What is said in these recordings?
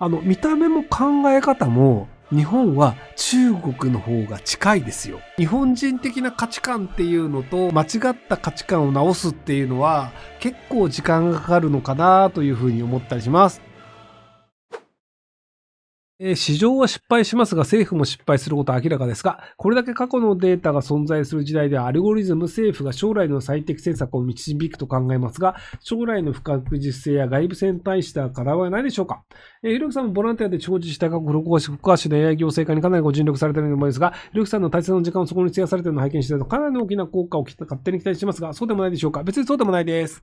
あの、見た目も考え方も、日本は中国の方が近いですよ。日本人的な価値観っていうのと間違った価値観を直すっていうのは結構時間がかかるのかなというふうに思ったりします。え市場は失敗しますが、政府も失敗することは明らかですが、これだけ過去のデータが存在する時代では、アルゴリズム政府が将来の最適政策を導くと考えますが、将来の不確実性や外部性に対してはからはないでしょうか。えー、ひろきさんもボランティアで地方自治体各国、福岡市の AI 行政化にかなりご尽力されていると思いますが、ひろきさんの大切な時間をそこに費やされているのを拝見していると、かなり大きな効果を勝手に期待してますが、そうでもないでしょうか。別にそうでもないです。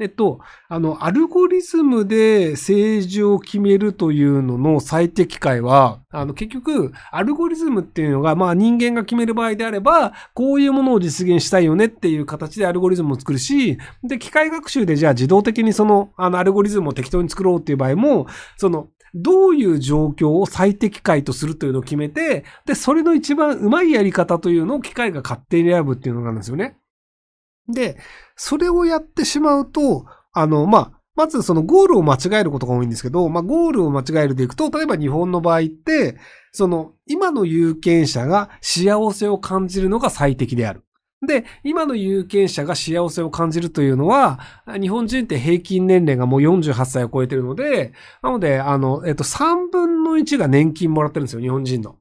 えっと、あの、アルゴリズムで政治を決めるというのの最適解は、あの、結局、アルゴリズムっていうのが、まあ人間が決める場合であれば、こういうものを実現したいよねっていう形でアルゴリズムを作るし、で、機械学習でじゃあ自動的にその、あの、アルゴリズムを適当に作ろうっていう場合も、その、どういう状況を最適解とするというのを決めて、で、それの一番うまいやり方というのを機械が勝手に選ぶっていうのがあるんですよね。で、それをやってしまうと、あの、まあ、まずそのゴールを間違えることが多いんですけど、まあ、ゴールを間違えるでいくと、例えば日本の場合って、その、今の有権者が幸せを感じるのが最適である。で、今の有権者が幸せを感じるというのは、日本人って平均年齢がもう48歳を超えてるので、なので、あの、えっと、3分の1が年金もらってるんですよ、日本人の。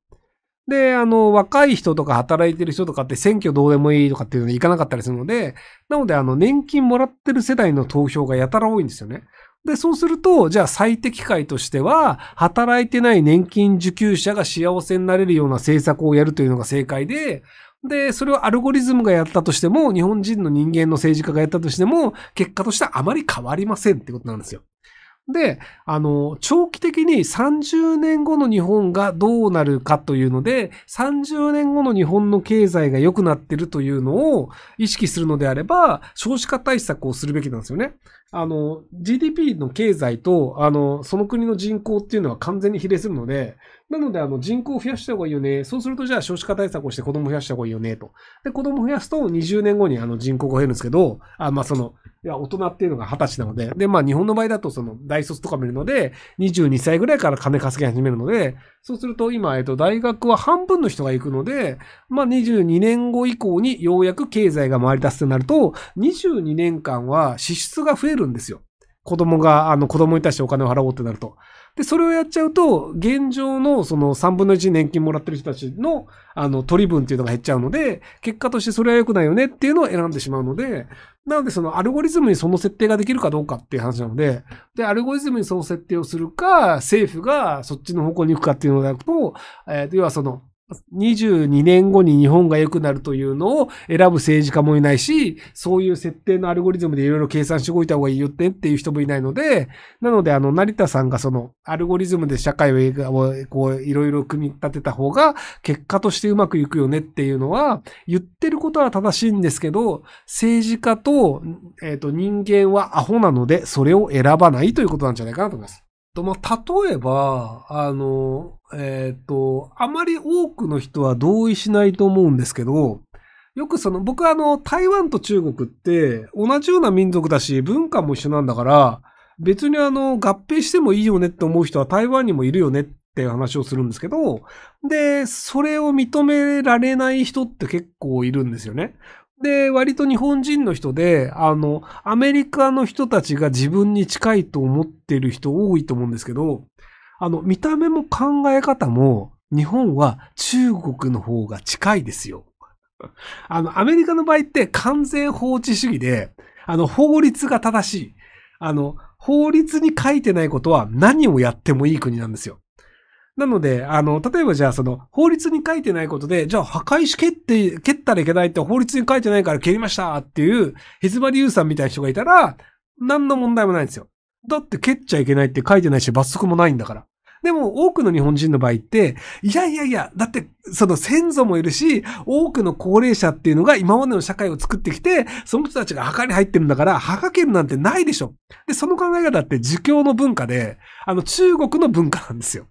で、あの、若い人とか働いてる人とかって選挙どうでもいいとかっていうのに行かなかったりするので、なので、あの、年金もらってる世代の投票がやたら多いんですよね。で、そうすると、じゃあ最適解としては、働いてない年金受給者が幸せになれるような政策をやるというのが正解で、で、それをアルゴリズムがやったとしても、日本人の人間の政治家がやったとしても、結果としてはあまり変わりませんってことなんですよ。で、あの、長期的に30年後の日本がどうなるかというので、30年後の日本の経済が良くなってるというのを意識するのであれば、少子化対策をするべきなんですよね。あの、GDP の経済と、あの、その国の人口っていうのは完全に比例するので、なので、あの、人口を増やした方がいいよね。そうすると、じゃあ少子化対策をして子供増やした方がいいよね、と。で、子供増やすと20年後にあの人口が増えるんですけど、あ、まあ、その、いや、大人っていうのが20歳なので、で、まあ、日本の場合だと、その、大卒とか見るので、22歳ぐらいから金稼ぎ始めるので、そうすると、今、えっと、大学は半分の人が行くので、まあ、22年後以降にようやく経済が回り出すとなると、22年間は支出が増えるんですよ。子供が、あの、子供に対してお金を払おうってなると。で、それをやっちゃうと、現状のその3分の1年金もらってる人たちの、あの、取り分っていうのが減っちゃうので、結果としてそれは良くないよねっていうのを選んでしまうので、なのでそのアルゴリズムにその設定ができるかどうかっていう話なので、で、アルゴリズムにその設定をするか、政府がそっちの方向に行くかっていうのであると、えー、要はその、22年後に日本が良くなるというのを選ぶ政治家もいないし、そういう設定のアルゴリズムでいろいろ計算しておいた方がいいよってっていう人もいないので、なのであの、成田さんがそのアルゴリズムで社会をこういろいろ組み立てた方が結果としてうまくいくよねっていうのは、言ってることは正しいんですけど、政治家と、えっ、ー、と、人間はアホなのでそれを選ばないということなんじゃないかなと思います。と、まあ、例えば、あの、えっ、ー、と、あまり多くの人は同意しないと思うんですけど、よくその、僕はあの、台湾と中国って同じような民族だし、文化も一緒なんだから、別にあの、合併してもいいよねって思う人は台湾にもいるよねっていう話をするんですけど、で、それを認められない人って結構いるんですよね。で、割と日本人の人で、あの、アメリカの人たちが自分に近いと思ってる人多いと思うんですけど、あの、見た目も考え方も、日本は中国の方が近いですよ。あの、アメリカの場合って完全放置主義で、あの、法律が正しい。あの、法律に書いてないことは何をやってもいい国なんですよ。なので、あの、例えばじゃあその、法律に書いてないことで、じゃあ破壊し蹴って、蹴ったらいけないって法律に書いてないから蹴りましたっていう、ヘズバリゆうさんみたいな人がいたら、何の問題もないんですよ。だって蹴っちゃいけないって書いてないし、罰則もないんだから。でも、多くの日本人の場合って、いやいやいや、だって、その先祖もいるし、多くの高齢者っていうのが今までの社会を作ってきて、その人たちが墓に入ってるんだから、墓けるなんてないでしょ。で、その考え方って儒教の文化で、あの、中国の文化なんですよ。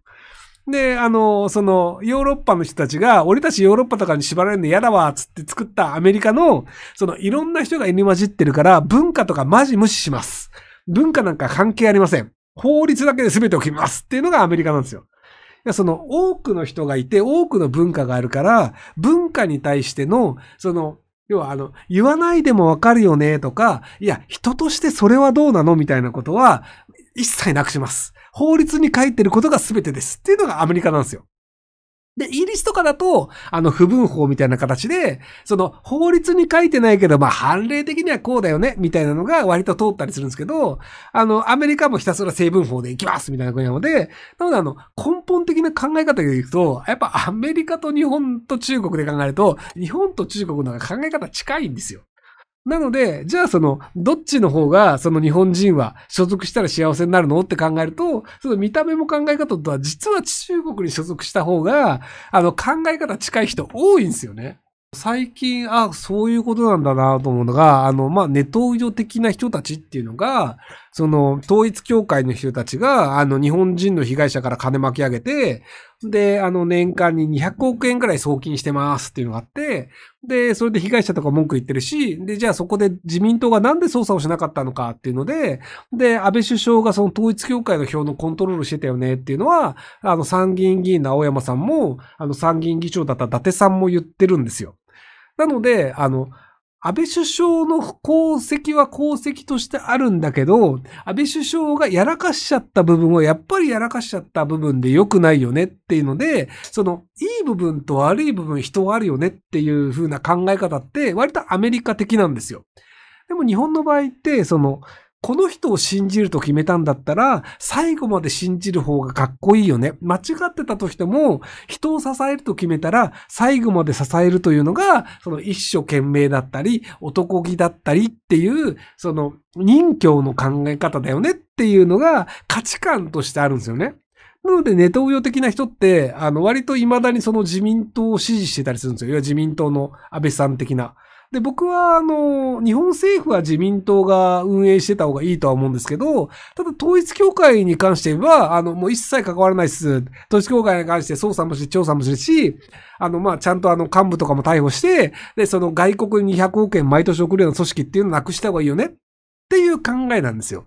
で、あの、その、ヨーロッパの人たちが、俺たちヨーロッパとかに縛られるの嫌だわ、つって作ったアメリカの、その、いろんな人が入り混じってるから、文化とかマジ無視します。文化なんか関係ありません。法律だけで全てをきますっていうのがアメリカなんですよ。その、多くの人がいて、多くの文化があるから、文化に対しての、その、要はあの、言わないでもわかるよねとか、いや、人としてそれはどうなのみたいなことは、一切なくします。法律に書いてることが全てです。っていうのがアメリカなんですよ。で、イギリスとかだと、あの、不分法みたいな形で、その、法律に書いてないけど、まあ、判例的にはこうだよね、みたいなのが割と通ったりするんですけど、あの、アメリカもひたすら成分法でいきますみたいな国なので、なので、あの、根本的な考え方でいくと、やっぱアメリカと日本と中国で考えると、日本と中国の考え方近いんですよ。なので、じゃあその、どっちの方が、その日本人は所属したら幸せになるのって考えると、その見た目も考え方とは、実は中国に所属した方が、あの、考え方近い人多いんですよね。最近、あ、そういうことなんだなと思うのが、あの、まあ、ネトウヨ的な人たちっていうのが、その、統一協会の人たちが、あの、日本人の被害者から金巻き上げて、で、あの、年間に200億円くらい送金してますっていうのがあって、で、それで被害者とか文句言ってるし、で、じゃあそこで自民党がなんで捜査をしなかったのかっていうので、で、安倍首相がその統一協会の票のコントロールしてたよねっていうのは、あの、参議院議員の青山さんも、あの、参議院議長だった伊達さんも言ってるんですよ。なので、あの、安倍首相の功績は功績としてあるんだけど、安倍首相がやらかしちゃった部分はやっぱりやらかしちゃった部分で良くないよねっていうので、そのいい部分と悪い部分人はあるよねっていう風な考え方って割とアメリカ的なんですよ。でも日本の場合って、そのこの人を信じると決めたんだったら、最後まで信じる方がかっこいいよね。間違ってたとしても、人を支えると決めたら、最後まで支えるというのが、その一生懸命だったり、男気だったりっていう、その任教の考え方だよねっていうのが価値観としてあるんですよね。なので、ネトウヨ的な人って、あの、割と未だにその自民党を支持してたりするんですよ。いわゆる自民党の安倍さん的な。で、僕は、あの、日本政府は自民党が運営してた方がいいとは思うんですけど、ただ統一協会に関しては、あの、もう一切関わらないです。統一協会に関して捜査もして、調査もするし、あの、まあ、ちゃんとあの、幹部とかも逮捕して、で、その外国に200億円毎年送るような組織っていうのをなくした方がいいよねっていう考えなんですよ。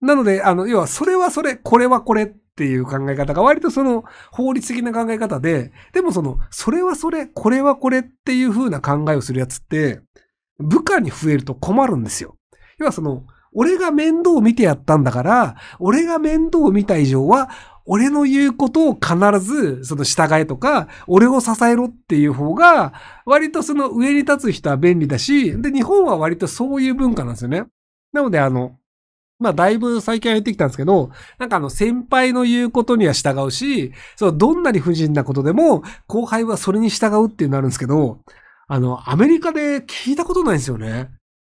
なので、あの、要は、それはそれ、これはこれっていう考え方が、割とその、法律的な考え方で、でもその、それはそれ、これはこれっていう風な考えをするやつって、部下に増えると困るんですよ。要はその、俺が面倒を見てやったんだから、俺が面倒を見た以上は、俺の言うことを必ず、その従えとか、俺を支えろっていう方が、割とその上に立つ人は便利だし、で、日本は割とそういう文化なんですよね。なので、あの、まあ、だいぶ最近は言ってきたんですけど、なんかあの、先輩の言うことには従うし、そう、どんなに不尽なことでも、後輩はそれに従うっていうのあるんですけど、あの、アメリカで聞いたことないんですよね。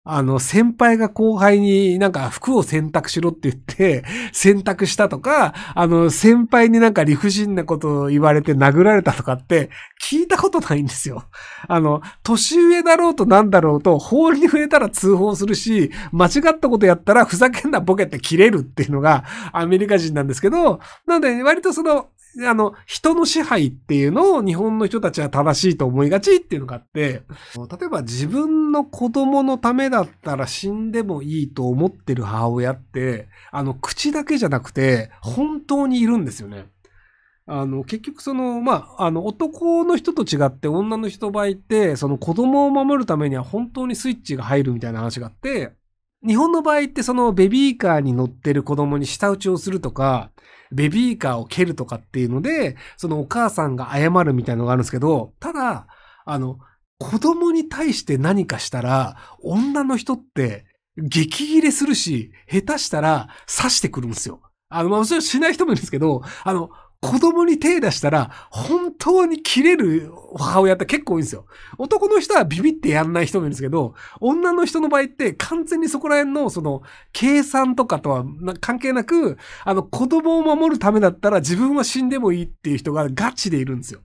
あの、先輩が後輩になんか服を選択しろって言って、選択したとか、あの、先輩になんか理不尽なことを言われて殴られたとかって、聞いたことないんですよ。あの、年上だろうとなんだろうと、法に触れたら通報するし、間違ったことやったらふざけんなボケって切れるっていうのがアメリカ人なんですけど、なので割とその、あの、人の支配っていうのを日本の人たちは正しいと思いがちっていうのがあって、例えば自分の子供のためだったら死んでもいいと思ってる母親って、あの、口だけじゃなくて、本当にいるんですよね。あの、結局その、まあ、あの、男の人と違って女の人場合って、その子供を守るためには本当にスイッチが入るみたいな話があって、日本の場合ってそのベビーカーに乗ってる子供に舌打ちをするとか、ベビーカーを蹴るとかっていうので、そのお母さんが謝るみたいのがあるんですけど、ただ、あの、子供に対して何かしたら、女の人って激切れするし、下手したら刺してくるんですよ。あの、まあ、もちろんしない人もいるんですけど、あの、子供に手出したら、本当に切れる母親って結構多いんですよ。男の人はビビってやんない人もいるんですけど、女の人の場合って完全にそこら辺の、その、計算とかとは関係なく、あの、子供を守るためだったら自分は死んでもいいっていう人がガチでいるんですよ。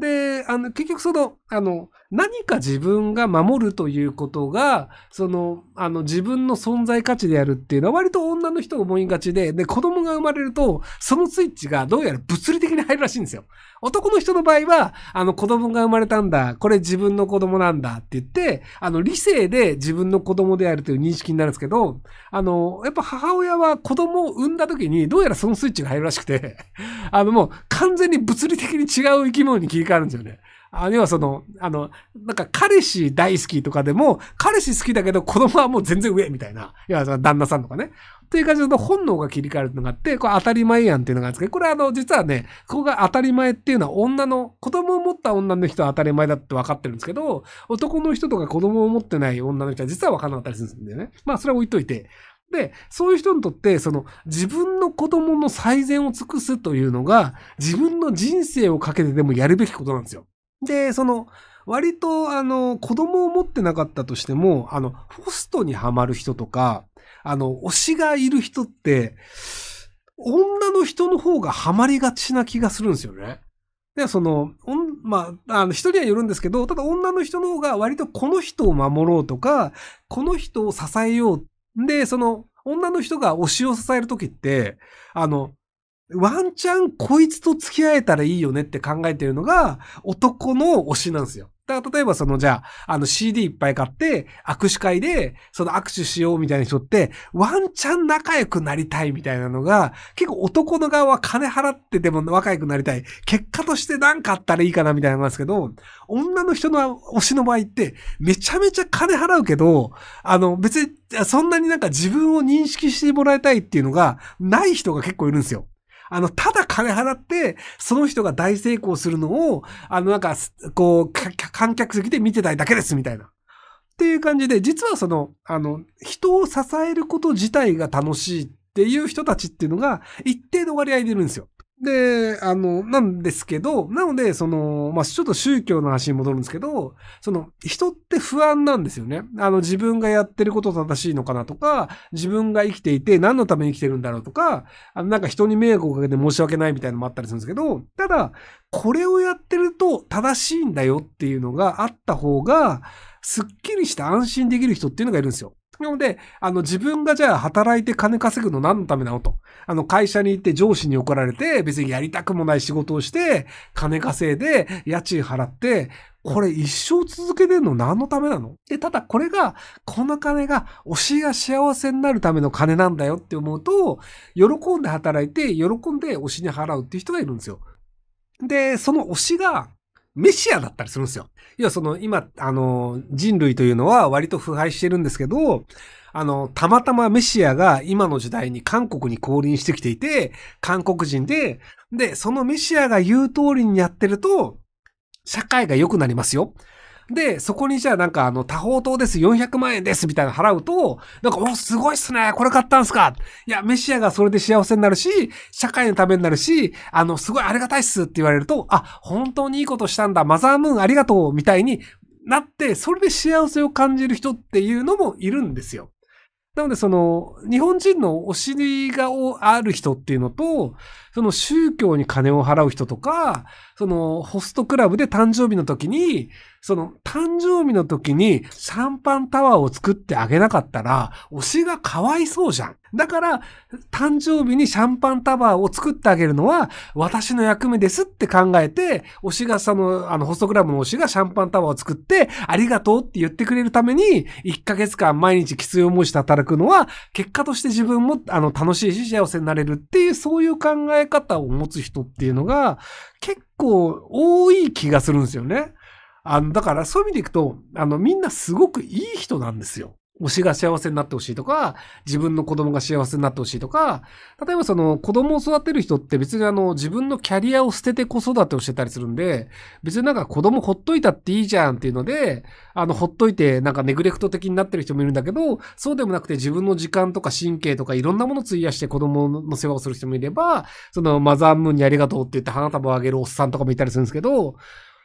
で、あの、結局その、あの、何か自分が守るということが、その、あの、自分の存在価値であるっていうのは割と女の人思いがちで、で、子供が生まれると、そのスイッチがどうやら物理的に入るらしいんですよ。男の人の場合は、あの、子供が生まれたんだ、これ自分の子供なんだって言って、あの、理性で自分の子供であるという認識になるんですけど、あの、やっぱ母親は子供を産んだ時に、どうやらそのスイッチが入るらしくて、あの、もう完全に物理的に違う生き物に切り替わるんですよね。あるいはその、あの、なんか彼氏大好きとかでも、彼氏好きだけど子供はもう全然上みたいな。いや、旦那さんとかね。という感じの本能が切り替えるのがあって、これ当たり前やんっていうのがあるんですけど、これあの、実はね、ここが当たり前っていうのは女の、子供を持った女の人は当たり前だって分かってるんですけど、男の人とか子供を持ってない女の人は実は分かんなかったりするんすよね。まあ、それは置いといて。で、そういう人にとって、その自分の子供の最善を尽くすというのが、自分の人生をかけてでもやるべきことなんですよ。で、その、割と、あの、子供を持ってなかったとしても、あの、ホストにはまる人とか、あの、推しがいる人って、女の人の方がハマりがちな気がするんですよね。で、その、まあ、あの、人にはよるんですけど、ただ女の人の方が割とこの人を守ろうとか、この人を支えよう。で、その、女の人が推しを支えるときって、あの、ワンチャンこいつと付き合えたらいいよねって考えてるのが男の推しなんですよ。だから例えばそのじゃあ、あの CD いっぱい買って握手会でその握手しようみたいな人ってワンチャン仲良くなりたいみたいなのが結構男の側は金払ってでも若くなりたい。結果として何かあったらいいかなみたいなのなんですけど、女の人の推しの場合ってめちゃめちゃ金払うけど、あの別にそんなになんか自分を認識してもらいたいっていうのがない人が結構いるんですよ。あの、ただ金払って、その人が大成功するのを、あの、なんか、こう、観客席で見てたいだけです、みたいな。っていう感じで、実はその、あの、人を支えること自体が楽しいっていう人たちっていうのが、一定の割合でいるんですよ。で、あの、なんですけど、なので、その、まあ、ちょっと宗教の話に戻るんですけど、その、人って不安なんですよね。あの、自分がやってること正しいのかなとか、自分が生きていて何のために生きてるんだろうとか、あの、なんか人に迷惑をかけて申し訳ないみたいなのもあったりするんですけど、ただ、これをやってると正しいんだよっていうのがあった方が、すっきりして安心できる人っていうのがいるんですよ。なので、あの、自分がじゃあ働いて金稼ぐの何のためなのと。あの、会社に行って上司に怒られて、別にやりたくもない仕事をして、金稼いで、家賃払って、これ一生続けてんの何のためなので、ただこれが、この金が、推しが幸せになるための金なんだよって思うと、喜んで働いて、喜んで推しに払うっていう人がいるんですよ。で、その推しが、メシアだったりするんですよ。要はその今、あの、人類というのは割と腐敗してるんですけど、あの、たまたまメシアが今の時代に韓国に降臨してきていて、韓国人で、で、そのメシアが言う通りにやってると、社会が良くなりますよ。で、そこにじゃあなんかあの、多方糖です、400万円です、みたいな払うと、なんか、お、すごいっすね、これ買ったんすかいや、メシアがそれで幸せになるし、社会のためになるし、あの、すごいありがたいっすって言われると、あ、本当にいいことしたんだ、マザームーンありがとう、みたいになって、それで幸せを感じる人っていうのもいるんですよ。なので、その、日本人のお尻がある人っていうのと、その宗教に金を払う人とか、その、ホストクラブで誕生日の時に、その誕生日の時にシャンパンタワーを作ってあげなかったら、推しがかわいそうじゃん。だから、誕生日にシャンパンタワーを作ってあげるのは、私の役目ですって考えて、推しがその、あの、ホストクラブの推しがシャンパンタワーを作って、ありがとうって言ってくれるために、1ヶ月間毎日きつい思いして働くのは、結果として自分も、あの、楽しいし幸せになれるっていう、そういう考え方を持つ人っていうのが、結構多い気がするんですよね。あの、だからそういう意味でいくと、あの、みんなすごくいい人なんですよ。推しが幸せになってほしいとか、自分の子供が幸せになってほしいとか、例えばその子供を育てる人って別にあの自分のキャリアを捨てて子育てをしてたりするんで、別になんか子供ほっといたっていいじゃんっていうので、あのほっといてなんかネグレクト的になってる人もいるんだけど、そうでもなくて自分の時間とか神経とかいろんなものを費やして子供の世話をする人もいれば、そのマザームーンにありがとうって言って花束をあげるおっさんとかもいたりするんですけど、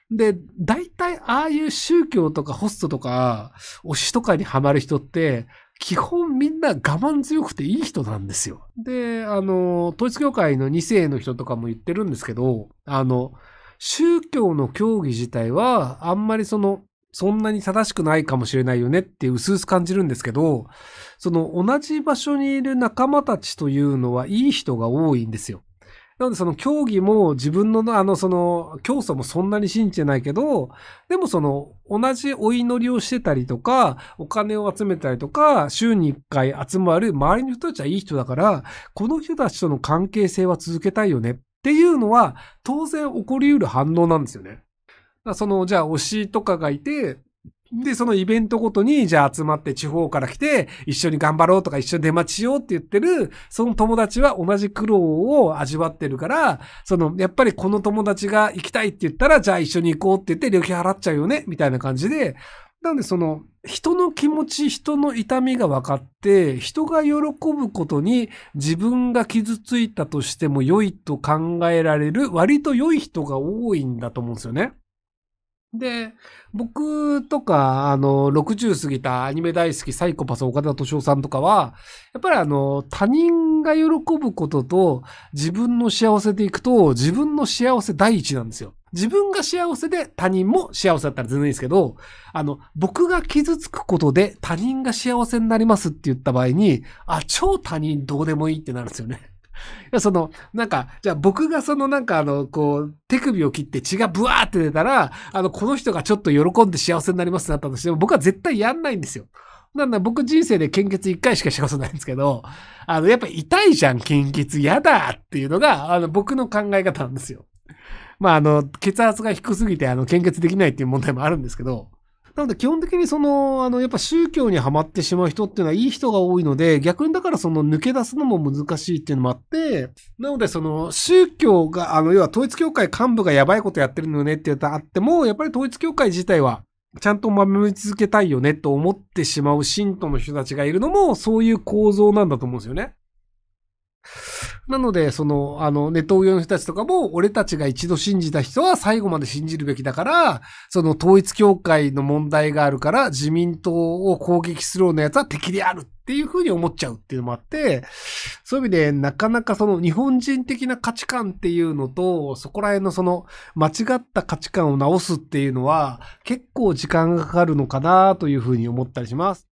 で、大体ああいう宗教とかホストとか、推しとかにハマる人って、基本みんな我慢強くていい人なんですよ。で、あの、統一教会の2世の人とかも言ってるんですけど、あの、宗教の教義自体は、あんまりその、そんなに正しくないかもしれないよねって薄々感じるんですけど、その同じ場所にいる仲間たちというのはいい人が多いんですよ。なんでその競技も自分のあのその競争もそんなに信じてないけど、でもその同じお祈りをしてたりとか、お金を集めたりとか、週に1回集まる周りの人たちはいい人だから、この人たちとの関係性は続けたいよねっていうのは当然起こり得る反応なんですよね。その、じゃあ推しとかがいて、で、そのイベントごとに、じゃあ集まって地方から来て、一緒に頑張ろうとか、一緒に出待ちしようって言ってる、その友達は同じ苦労を味わってるから、その、やっぱりこの友達が行きたいって言ったら、じゃあ一緒に行こうって言って、旅費払っちゃうよね、みたいな感じで、なんでその人の気持ち、人の痛みが分かって、人が喜ぶことに自分が傷ついたとしても良いと考えられる、割と良い人が多いんだと思うんですよね。で、僕とか、あの、60過ぎたアニメ大好きサイコパス岡田敏夫さんとかは、やっぱりあの、他人が喜ぶことと自分の幸せでいくと、自分の幸せ第一なんですよ。自分が幸せで他人も幸せだったら全然いいんですけど、あの、僕が傷つくことで他人が幸せになりますって言った場合に、あ、超他人どうでもいいってなるんですよね。その、なんか、じゃあ僕がそのなんかあの、こう、手首を切って血がブワーって出たら、あの、この人がちょっと喜んで幸せになりますってなったとしても、僕は絶対やんないんですよ。なんだ、僕人生で献血1回しかしたことないんですけど、あの、やっぱ痛いじゃん、献血、やだっていうのが、あの、僕の考え方なんですよ。まあ、あの、血圧が低すぎて、あの、献血できないっていう問題もあるんですけど、なので基本的にその、あの、やっぱ宗教にはまってしまう人っていうのはいい人が多いので、逆にだからその抜け出すのも難しいっていうのもあって、なのでその宗教が、あの、要は統一教会幹部がやばいことやってるのねって言ったらあっても、やっぱり統一教会自体はちゃんと守り続けたいよねと思ってしまう信徒の人たちがいるのも、そういう構造なんだと思うんですよね。なので、その、あの、ネトウヨの人たちとかも、俺たちが一度信じた人は最後まで信じるべきだから、その統一教会の問題があるから、自民党を攻撃するような奴は敵であるっていうふうに思っちゃうっていうのもあって、そういう意味で、なかなかその日本人的な価値観っていうのと、そこら辺のその間違った価値観を直すっていうのは、結構時間がかかるのかなというふうに思ったりします。